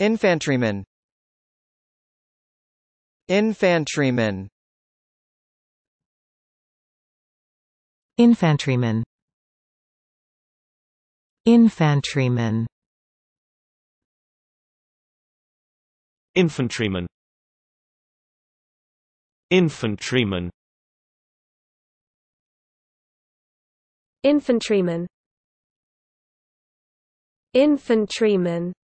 Infantryman Infantryman Infantryman Infantryman Infantryman Infantryman Infantryman Infantryman